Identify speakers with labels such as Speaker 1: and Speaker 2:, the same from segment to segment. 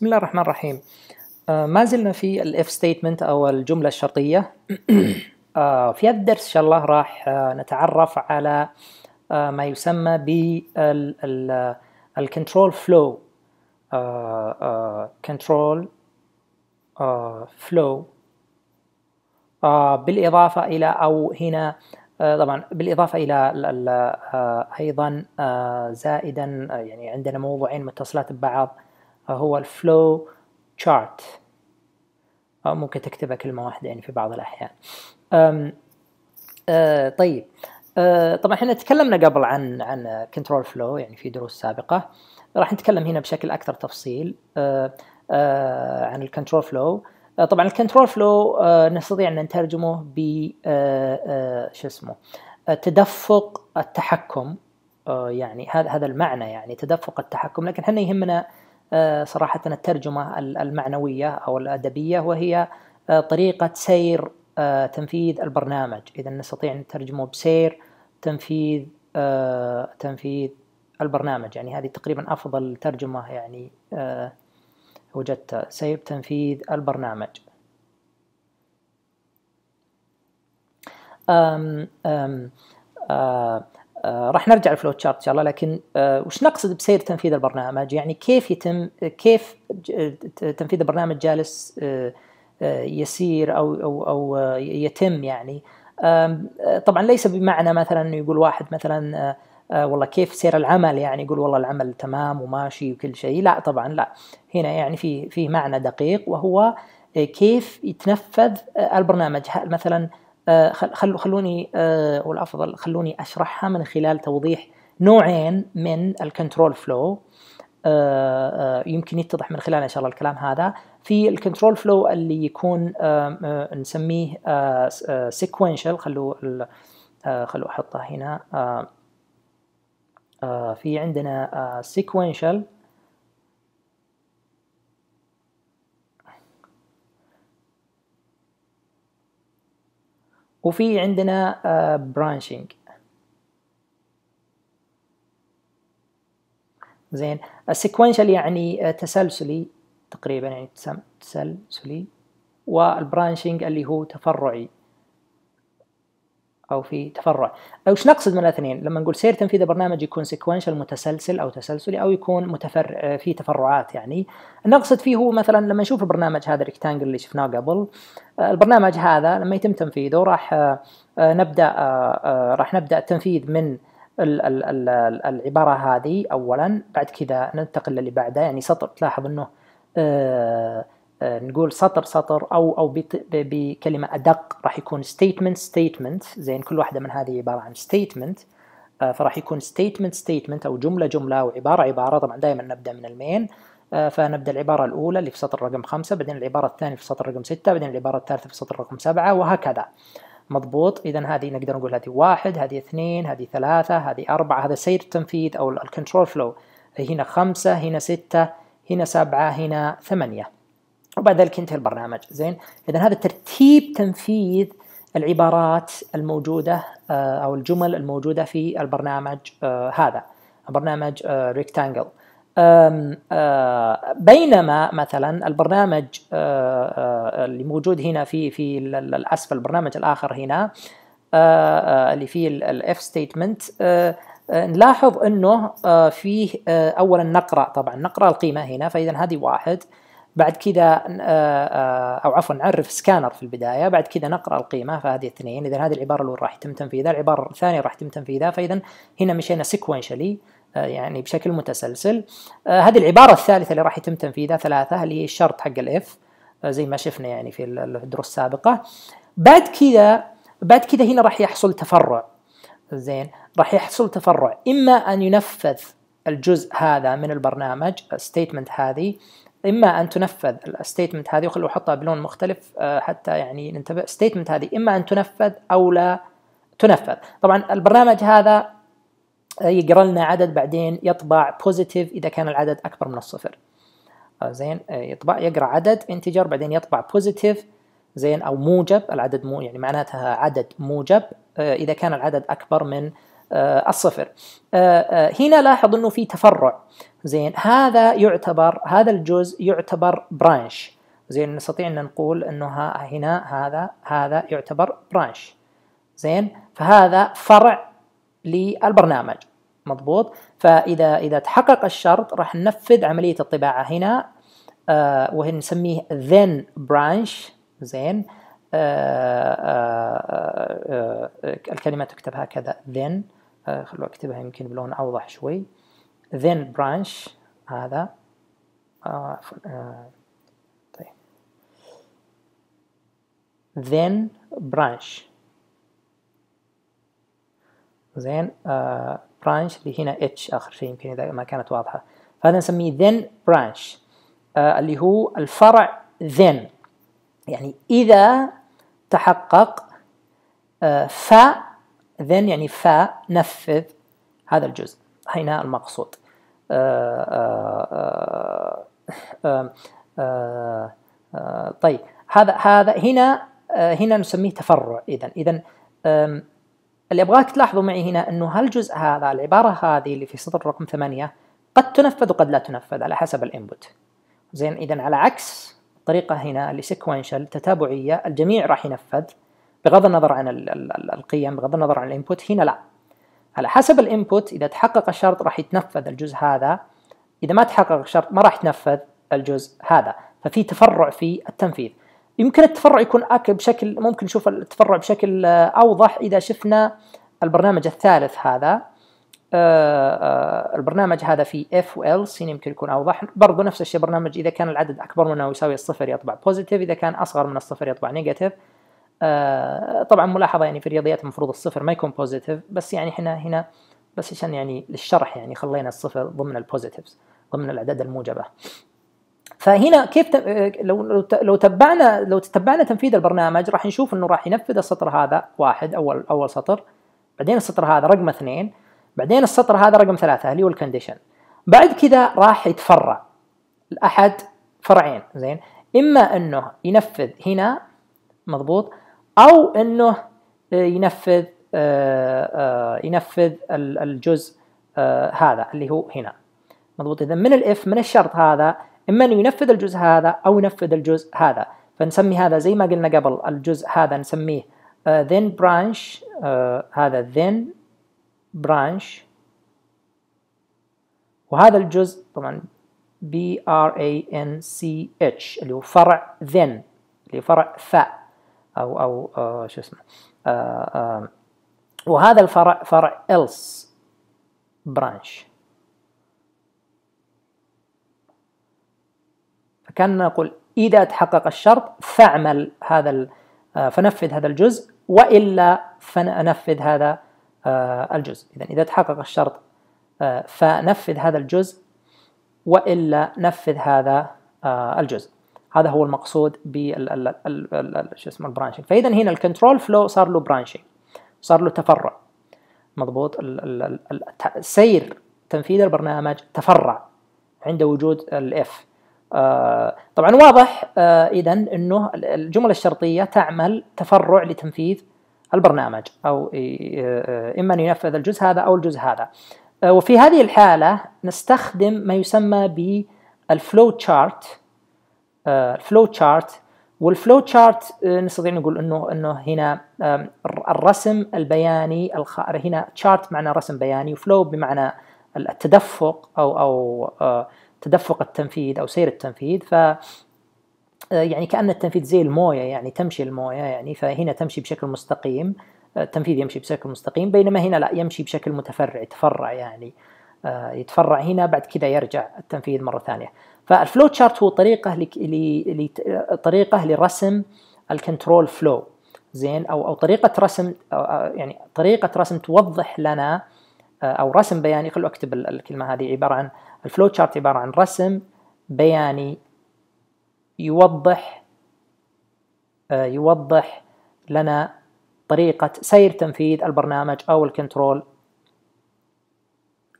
Speaker 1: بسم الله الرحمن الرحيم آه، ما زلنا في الاف ستيتمنت او الجمله الشرطيه آه، في هذا الدرس ان شاء الله راح آه، نتعرف على ما يسمى بالكنترول فلو كنترول فلو بالاضافه الى او هنا طبعا بالاضافه الى ايضا زائدا يعني عندنا موضوعين متصلات ببعض هو الفلو chart أو ممكن تكتبها كلمة واحدة يعني في بعض الأحيان أم أه طيب أه طبعا احنا تكلمنا قبل عن عن كنترول فلو يعني في دروس سابقة راح نتكلم هنا بشكل أكثر تفصيل أه أه عن الكنترول فلو أه، طبعا الكنترول فلو أه، نستطيع أن نترجمه ب أه، شو اسمه تدفق التحكم يعني هذا هذا المعنى يعني تدفق التحكم لكن احنا يهمنا آه، صراحة الترجمة المعنوية أو الأدبية وهي آه، طريقة سير آه، تنفيذ البرنامج إذا نستطيع أن نترجمه بسير تنفيذ تنفيذ البرنامج يعني هذه تقريبا أفضل ترجمة يعني وجدتها سير تنفيذ البرنامج أم أم آه راح نرجع للفلو تشارت ان شاء الله لكن آه وش نقصد بسير تنفيذ البرنامج؟ يعني كيف يتم كيف تنفيذ البرنامج جالس آه،, آه يسير او او او آه، يتم يعني آه، طبعا ليس بمعنى مثلا انه يقول واحد مثلا والله كيف سير العمل يعني يقول والله العمل تمام وماشي وكل شيء لا طبعا لا هنا يعني في في معنى دقيق وهو كيف يتنفذ البرنامج مثلا آه، خلو خلوني آه، والافضل خلوني اشرحها من خلال توضيح نوعين من الكنترول فلو آه، يمكن يتضح من خلال ان شاء الله الكلام هذا في الكنترول فلو اللي يكون نسميه سيكونشال خلو خلو احطه هنا في عندنا سيكونشال وفي عندنا برانشينج آه, زين السيكونشال يعني آه, تسلسلي تقريبا يعني تسلسلي والبرانشينج اللي هو تفرعي او في تفرع وش نقصد من الاثنين لما نقول سير تنفيذ البرنامج يكون سيكونشال متسلسل او تسلسلي او يكون متفرع آه، في تفرعات يعني نقصد فيه هو مثلا لما نشوف البرنامج هذا الريكتانجل اللي شفناه قبل آه، البرنامج هذا لما يتم تنفيذه راح آه، نبدا راح نبدا التنفيذ من العباره هذه اولا بعد كذا ننتقل للي بعده يعني سطر تلاحظ انه آه، نقول سطر سطر او او بكلمه ادق راح يكون ستيتمنت ستيتمنت زين كل واحده من هذه عباره عن ستيتمنت آه، فراح يكون ستيتمنت ستيتمنت او جمله جمله وعباره عباره طبعا دائما نبدا من المين آه، فنبدا العباره الاولى اللي في سطر رقم خمسة بعدين العباره الثانيه في سطر رقم ستة بعدين العباره الثالثه في سطر رقم سبعة وهكذا مضبوط اذا هذه نقدر نقول هذه واحد هذه اثنين هذه ثلاثة هذه أربعة هذا سير التنفيذ او الكنترول فلو هنا خمسة هنا ستة هنا سبعة هنا ثمانية وبعد ذلك ينتهي البرنامج زين اذا هذا ترتيب تنفيذ العبارات الموجوده آه، او الجمل الموجوده في البرنامج آه، هذا برنامج ريكتانجل آه، بينما مثلا البرنامج اللي موجود هنا في في الاسفل البرنامج الاخر هنا اللي فيه الاف ستيتمنت نلاحظ انه فيه اولا نقرا طبعا نقرا القيمه هنا فاذا هذه واحد بعد كذا آه، آه، او عفوا نعرف سكانر في البدايه بعد كذا نقرا القيمه فهذه اثنين اذا هذه العباره الاولى راح يتم تنفيذها العباره الثانيه راح يتم تنفيذها فاذا هنا مشينا سيكونشلي آه، يعني بشكل متسلسل هذه العباره الثالثه اللي راح يتم تنفيذها ثلاثه اللي هي الشرط حق الاف زي ما شفنا يعني في الدروس السابقه بعد كذا بعد كذا هنا راح يحصل تفرع زين راح يحصل تفرع اما ان ينفذ الجزء هذا من البرنامج الستيتمنت هذه اما ان تنفذ الستيتمنت هذه وخلوا احطها بلون مختلف آه، حتى يعني ننتبه الستيتمنت هذه اما ان تنفذ او لا تنفذ طبعا البرنامج هذا آه، يقرا لنا عدد بعدين يطبع بوزيتيف اذا كان العدد اكبر من الصفر آه، زين يطبع يقرا عدد انتجر بعدين يطبع بوزيتيف زين او موجب العدد مو يعني معناتها عدد موجب اذا كان العدد اكبر من الصفر هنا لاحظ انه في تفرع زين هذا يعتبر هذا الجزء يعتبر برانش زين نستطيع ان نقول انه هنا هذا هذا يعتبر برانش زين فهذا فرع للبرنامج مضبوط فاذا اذا تحقق الشرط راح ننفذ عمليه الطباعه هنا آه وهي نسميه then branch زين آه آه آه, آه، الكلمه تكتب هكذا then آه خلوا اكتبها يمكن بلون اوضح شوي then branch هذا آه، آه، طيب. then branch then آه، branch اللي هنا h آخر شيء يمكن إذا ما كانت واضحة فهذا نسميه then branch اللي هو الفرع then يعني إذا تحقق آه ف then يعني ف نفذ هذا الجزء هنا المقصود آه، آه، آه، طيب هذا هذا هنا هنا نسميه تفرع اذا اذا اللي ابغاك تلاحظوا معي هنا انه هالجزء هذا العباره هذه اللي في سطر رقم ثمانية قد تنفذ وقد لا تنفذ على حسب الانبوت زين اذا على عكس الطريقه هنا اللي سيكونشال تتابعيه الجميع راح ينفذ بغض النظر عن القيم بغض النظر عن الانبوت هنا لا على حسب الانبوت اذا تحقق الشرط راح يتنفذ الجزء هذا اذا ما تحقق الشرط ما راح يتنفذ الجزء هذا ففي تفرع في التنفيذ يمكن التفرع يكون اكل بشكل ممكن نشوف التفرع بشكل آه، اوضح اذا شفنا البرنامج الثالث هذا آه، آه، البرنامج هذا في اف وال سين يمكن يكون اوضح برضو نفس الشيء برنامج اذا كان العدد اكبر منه او يساوي الصفر يطبع بوزيتيف اذا كان اصغر من الصفر يطبع نيجاتيف آه طبعا ملاحظه يعني في الرياضيات المفروض الصفر ما يكون بوزيتيف بس يعني احنا هنا بس عشان يعني للشرح يعني خلينا الصفر ضمن البوزيتيفز ضمن الاعداد الموجبه فهنا كيف آه، لو لو تبعنا لو تتبعنا تنفيذ البرنامج راح نشوف انه راح ينفذ السطر هذا واحد اول اول سطر بعدين السطر هذا رقم اثنين بعدين السطر هذا رقم ثلاثه اللي هو الكونديشن بعد كذا راح يتفرع الاحد فرعين زين اما انه ينفذ هنا مضبوط او انه آه، ينفذ آه، آه، ينفذ الجزء هذا اللي هو هنا مضبوط اذا من الاف من الشرط هذا اما انه ينفذ الجزء هذا او ينفذ الجزء هذا فنسمي هذا زي ما قلنا قبل الجزء هذا نسميه then branch هذا then branch وهذا الجزء طبعا B R A N C H اللي هو فرع then اللي هو فرع ثاء او او آه، شو اسمه آه، آه، وهذا الفرع فرع else برانش فكان نقول إذا تحقق الشرط فاعمل هذا فنفذ هذا الجزء وإلا فنفذ هذا الجزء إذا إذا تحقق الشرط فنفذ هذا الجزء وإلا نفذ هذا الجزء هذا هو المقصود بال شو اسمه البرانشنج فاذا هنا الكنترول فلو صار له برانشنج صار له تفرع مضبوط سير تنفيذ البرنامج تفرع عند وجود الاف آه، طبعا واضح آه، اذا انه الجمله الشرطيه تعمل تفرع لتنفيذ البرنامج او آه، اما ان ينفذ الجزء هذا او الجزء هذا وفي هذه الحاله نستخدم ما يسمى بالفلو تشارت فلو تشارت والفلو تشارت نستطيع نقول انه انه هنا الرسم البياني هنا تشارت معنى رسم بياني وفلو بمعنى التدفق او او آه، تدفق التنفيذ او سير التنفيذ ف آه، يعني كان التنفيذ زي المويه يعني تمشي المويه يعني فهنا تمشي بشكل مستقيم آه، التنفيذ يمشي بشكل مستقيم بينما هنا لا يمشي بشكل متفرع يتفرع يعني يتفرع هنا بعد كذا يرجع التنفيذ مره ثانيه فالفلو تشارت هو طريقه لك طريقه لرسم الكنترول فلو زين او او طريقه رسم يعني طريقه رسم توضح لنا او رسم بياني خلوا اكتب الكلمه هذه عباره عن الفلو تشارت عباره عن رسم بياني يوضح آه، يوضح لنا طريقة سير تنفيذ البرنامج أو الكنترول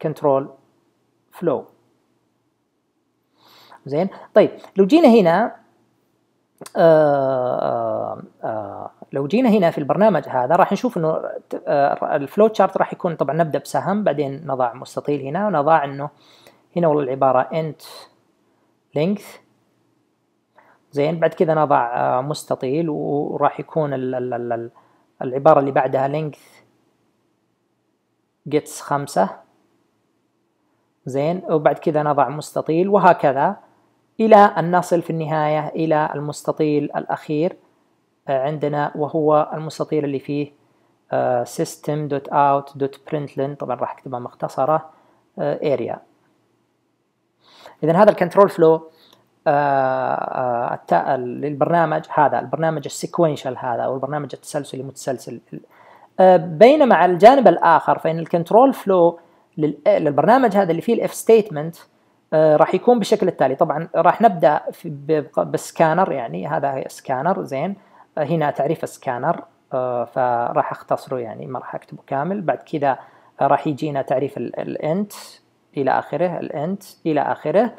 Speaker 1: كنترول فلو زين طيب لو جينا هنا آه،, آه آه لو جينا هنا في البرنامج هذا راح نشوف انه آه، الفلو تشارت راح يكون طبعا نبدا بسهم بعدين نضع مستطيل هنا ونضع انه هنا والله العباره انت لينث زين بعد كذا نضع آه، مستطيل وراح يكون العباره اللي بعدها لينث جيتس خمسة زين وبعد كذا نضع مستطيل وهكذا إلى أن نصل في النهاية إلى المستطيل الأخير آه، عندنا وهو المستطيل اللي فيه آه، system.out.println طبعا راح اكتبها مختصرة آه، area إذا هذا الكنترول فلو للبرنامج هذا البرنامج السيكونشال هذا أو البرنامج التسلسلي المتسلسل بينما على الجانب الآخر فإن الكنترول فلو للبرنامج هذا اللي فيه الاف ستيتمنت آه، راح يكون بالشكل التالي طبعا راح نبدا بسكانر يعني هذا سكانر زين آه، هنا تعريف سكانر آه، فراح اختصره يعني ما راح اكتبه كامل بعد كذا راح يجينا تعريف الانت الى اخره الانت الى اخره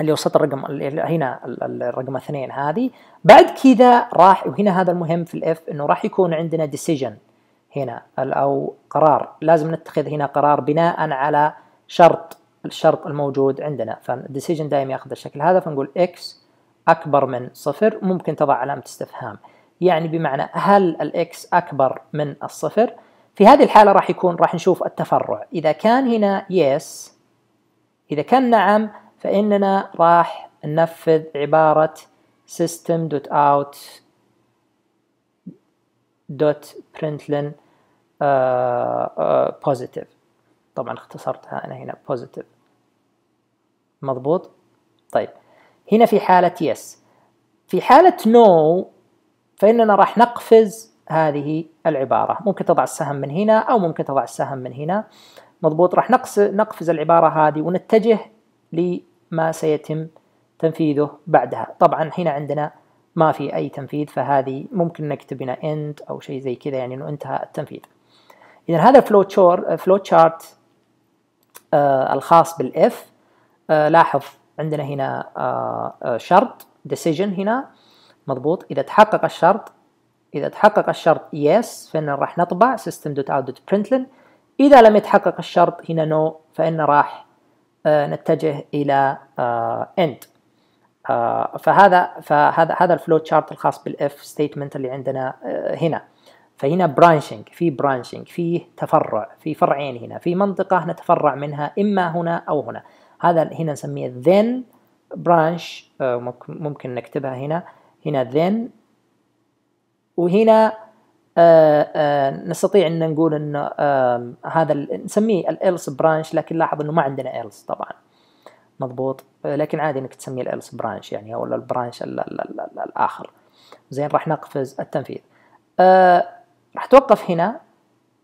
Speaker 1: اللي وسط الرقم هنا الرقم اثنين هذه بعد كذا راح وهنا هذا المهم في الاف انه راح يكون عندنا ديسيجن هنا او قرار لازم نتخذ هنا قرار بناء على شرط الشرط الموجود عندنا فالديسيجن دائما ياخذ الشكل هذا فنقول اكس اكبر من صفر ممكن تضع علامه استفهام يعني بمعنى هل الاكس اكبر من الصفر في هذه الحاله راح يكون راح نشوف التفرع اذا كان هنا يس اذا كان نعم فاننا راح ننفذ عباره system.out.println آه، آه، positive طبعا اختصرتها أنا هنا بوزيتيف مضبوط طيب هنا في حالة يس في حالة no فإننا راح نقفز هذه العبارة ممكن تضع السهم من هنا أو ممكن تضع السهم من هنا مضبوط راح نقفز العبارة هذه ونتجه لما سيتم تنفيذه بعدها طبعا هنا عندنا ما في أي تنفيذ فهذه ممكن نكتب هنا end أو شيء زي كذا يعني أنه انتهى التنفيذ إذا هذا فلو تشارت آه، الخاص بالاف آه، لاحظ عندنا هنا آه، شرط decision هنا مضبوط اذا تحقق الشرط اذا تحقق الشرط yes فإن راح نطبع system.out.println اذا لم يتحقق الشرط هنا no فإن راح نتجه الى end فهذا فهذا هذا الفلو تشارت الخاص بالاف ستيتمنت اللي عندنا هنا فهنا برانشنج في برانشنج في تفرع في فرعين هنا في منطقة نتفرع منها إما هنا أو هنا هذا هنا نسميه then branch آه، ممكن نكتبها هنا هنا then وهنا آه، آه، نستطيع ان نقول ان هذا نسميه الالس برانش لكن لاحظ انه ما عندنا الس طبعا مضبوط لكن عادي انك تسميه الالس برانش يعني او البرانش الاخر زين راح نقفز التنفيذ راح اتوقف هنا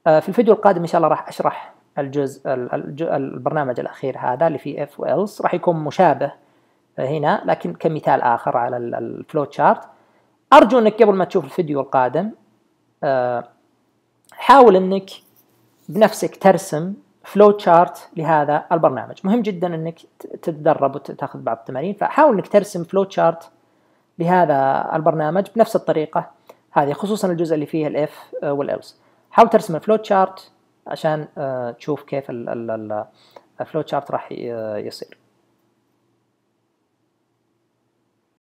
Speaker 1: آه، في الفيديو القادم ان شاء الله راح اشرح الجزء البرنامج الاخير هذا اللي فيه اف وelse راح يكون مشابه هنا لكن كمثال اخر على الفلو تشارت ارجو انك قبل ما تشوف الفيديو القادم آه، حاول انك بنفسك ترسم فلو تشارت لهذا البرنامج مهم جدا انك تتدرب وتاخذ بعض التمارين فحاول انك ترسم فلو تشارت لهذا البرنامج بنفس الطريقه هذه خصوصا الجزء اللي فيه الاف آه، والelse حاول ترسم الفلوت شارت عشان آه، تشوف كيف الفلوت شارت راح آه، يصير